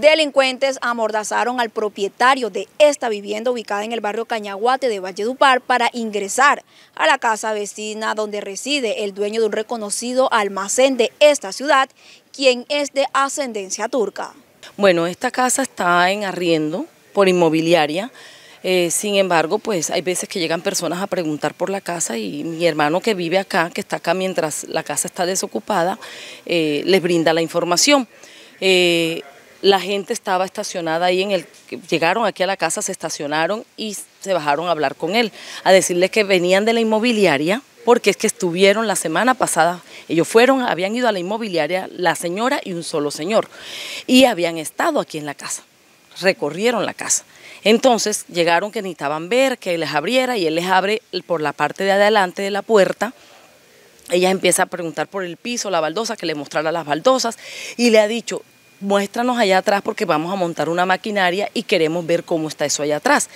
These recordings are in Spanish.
Delincuentes amordazaron al propietario de esta vivienda ubicada en el barrio Cañaguate de Valledupar para ingresar a la casa vecina donde reside el dueño de un reconocido almacén de esta ciudad, quien es de ascendencia turca. Bueno, esta casa está en arriendo por inmobiliaria, eh, sin embargo, pues hay veces que llegan personas a preguntar por la casa y mi hermano que vive acá, que está acá mientras la casa está desocupada, eh, les brinda la información. Eh, la gente estaba estacionada ahí en el, llegaron aquí a la casa, se estacionaron y se bajaron a hablar con él, a decirle que venían de la inmobiliaria, porque es que estuvieron la semana pasada, ellos fueron, habían ido a la inmobiliaria la señora y un solo señor, y habían estado aquí en la casa, recorrieron la casa. Entonces llegaron que necesitaban ver, que les abriera, y él les abre por la parte de adelante de la puerta, ella empieza a preguntar por el piso, la baldosa, que le mostrara las baldosas, y le ha dicho, muéstranos allá atrás porque vamos a montar una maquinaria y queremos ver cómo está eso allá atrás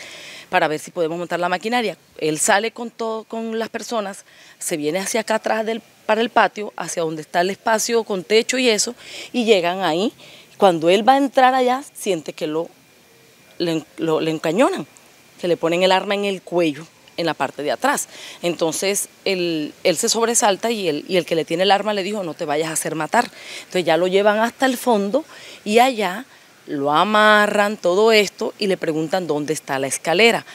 para ver si podemos montar la maquinaria. Él sale con, todo, con las personas, se viene hacia acá atrás del, para el patio, hacia donde está el espacio con techo y eso, y llegan ahí. Cuando él va a entrar allá, siente que lo, le, le encañonan, que le ponen el arma en el cuello en la parte de atrás. Entonces él, se sobresalta y, él, y el que le tiene el arma le dijo, no te vayas a hacer matar. Entonces ya lo llevan hasta el fondo y allá lo amarran, todo esto, y le preguntan dónde está la escalera.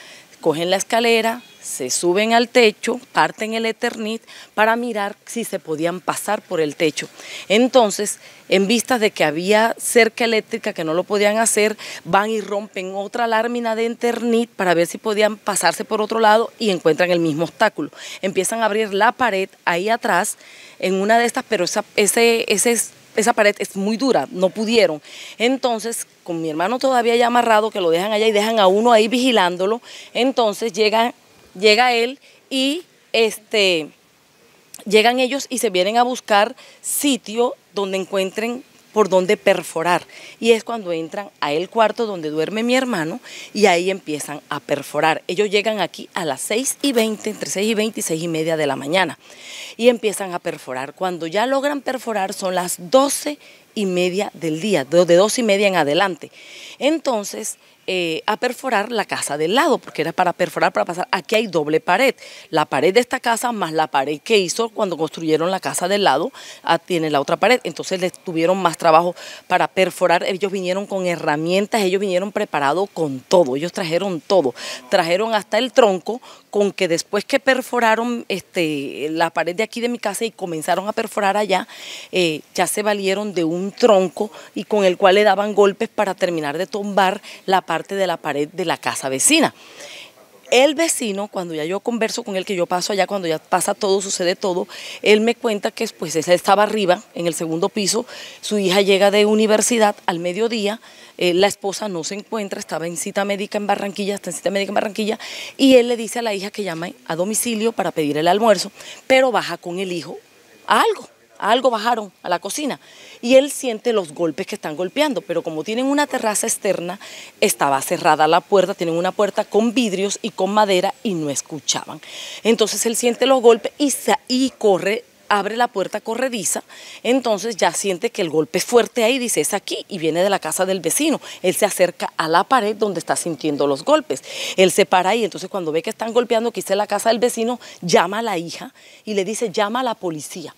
Cogen la escalera, se suben al techo, parten el Eternit para mirar si se podían pasar por el techo. Entonces, en vista de que había cerca eléctrica que no lo podían hacer, van y rompen otra lámina de Eternit para ver si podían pasarse por otro lado y encuentran el mismo obstáculo. Empiezan a abrir la pared ahí atrás en una de estas, pero esa, esa pared es muy dura, no pudieron. Entonces, con mi hermano todavía ya amarrado, que lo dejan allá y dejan a uno ahí vigilándolo, entonces llegan llega él y este, llegan ellos y se vienen a buscar sitio donde encuentren por donde perforar. Y es cuando entran a el cuarto donde duerme mi hermano y ahí empiezan a perforar. Ellos llegan aquí a las 6 y 20, entre 6 y 20 y 6 y media de la mañana y empiezan a perforar. Cuando ya logran perforar son las 12 y media del día, de 12 y media en adelante. Entonces eh, a perforar la casa del lado, porque era para perforar, para pasar. Aquí hay doble pared. La pared de esta casa más la pared que hizo cuando construyeron la casa del lado, ah, tiene la otra pared. Entonces les tuvieron más trabajo para perforar. Ellos vinieron con herramientas, ellos vinieron preparados con todo. Ellos trajeron todo. Trajeron hasta el tronco con que después que perforaron este, la pared de aquí de mi casa y comenzaron a perforar allá, eh, ya se valieron de un tronco y con el cual le daban golpes para terminar de tumbar la pared de la pared de la casa vecina. El vecino, cuando ya yo converso con él, que yo paso allá, cuando ya pasa todo, sucede todo, él me cuenta que pues esa estaba arriba, en el segundo piso, su hija llega de universidad al mediodía, eh, la esposa no se encuentra, estaba en cita médica en Barranquilla, está en cita médica en Barranquilla, y él le dice a la hija que llame a domicilio para pedir el almuerzo, pero baja con el hijo a algo algo bajaron a la cocina y él siente los golpes que están golpeando, pero como tienen una terraza externa, estaba cerrada la puerta, tienen una puerta con vidrios y con madera y no escuchaban. Entonces él siente los golpes y, y corre abre la puerta corrediza, entonces ya siente que el golpe es fuerte ahí, dice, es aquí, y viene de la casa del vecino. Él se acerca a la pared donde está sintiendo los golpes. Él se para ahí, entonces cuando ve que están golpeando, quise la casa del vecino, llama a la hija y le dice, llama a la policía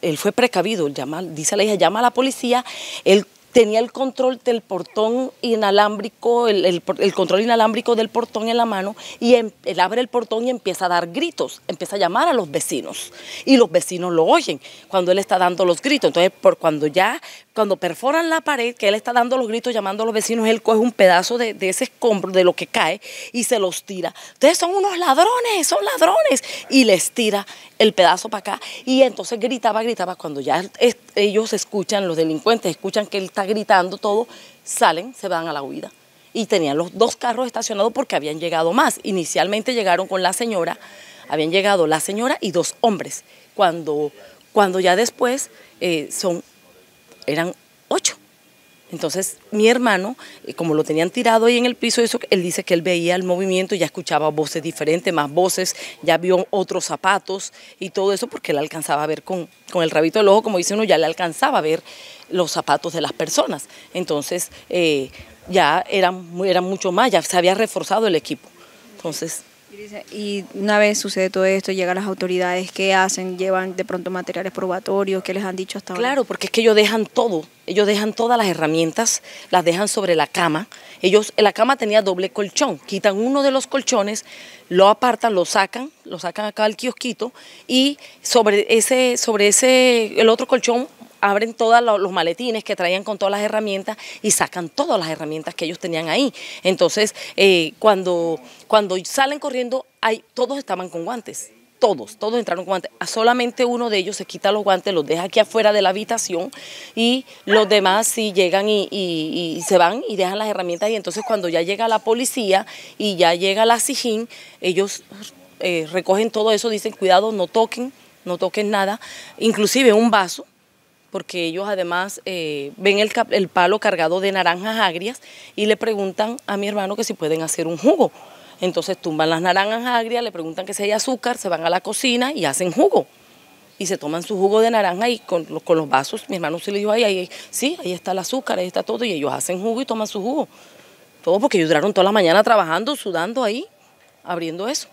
él, fue precavido, llama, dice la hija, llama a la policía, él tenía el control del portón inalámbrico, el, control inalámbrico del portón en la mano y em, él abre el portón y empieza a dar gritos, empieza a llamar a los vecinos y los vecinos lo oyen cuando él está dando los gritos. Entonces, por cuando ya, cuando perforan la pared, que él está dando los gritos, llamando a los vecinos, él coge un pedazo de, ese escombro, de lo que cae, y se los tira. Ustedes son unos ladrones, son ladrones. Y les tira el pedazo para acá. Y entonces gritaba, gritaba, cuando ya ellos escuchan, los delincuentes escuchan que él está gritando todo, salen, se van a la huida. Y tenían los dos carros estacionados porque habían llegado más. Inicialmente llegaron con la señora, habían llegado la señora y dos hombres. Cuando, cuando ya después eh, son, eran entonces mi hermano, eh, como lo tenían tirado ahí en el piso, eso, él dice que él veía el movimiento, ya escuchaba voces diferentes, más voces, ya vio otros zapatos y todo eso porque él alcanzaba a ver con, con el rabito del ojo, como dice uno, ya le alcanzaba a ver los zapatos de las personas. Entonces eh, ya era era mucho más, ya se había reforzado el equipo. Entonces... Y una vez sucede todo esto, llegan las autoridades, ¿qué hacen? ¿Llevan de pronto materiales probatorios? ¿Qué les han dicho hasta ahora? Claro, porque es que ellos dejan todo, ellos dejan todas las herramientas, las dejan sobre la cama. Ellos, en la cama tenía doble colchón, quitan uno de los colchones, lo apartan, lo sacan, lo sacan acá al kiosquito y sobre ese, sobre ese, el otro colchón abren todos los maletines que traían con todas las herramientas y sacan todas las herramientas que ellos tenían ahí. Entonces, eh, cuando, cuando salen corriendo, hay, todos estaban con guantes todos, todos entraron con guantes. Solamente uno de ellos se quita los guantes, los deja aquí afuera de la habitación y los demás sí llegan y, se van y dejan las herramientas. Y entonces cuando ya llega la policía y ya llega la SIJIN, ellos eh, recogen todo eso, dicen cuidado, no toquen, no toquen nada, inclusive un vaso porque ellos además eh, ven el, palo cargado de naranjas agrias y le preguntan a mi hermano que si pueden hacer un jugo. Entonces tumban las naranjas agrias, le preguntan que si hay azúcar, se van a la cocina y hacen jugo. Y se toman su jugo de naranja y con, los vasos, mi hermano se le dijo, ahí, ahí, sí, ahí está el azúcar, ahí está todo, y ellos hacen jugo y toman su jugo. Todo porque ayudaron duraron toda la mañana trabajando, sudando ahí, abriendo eso.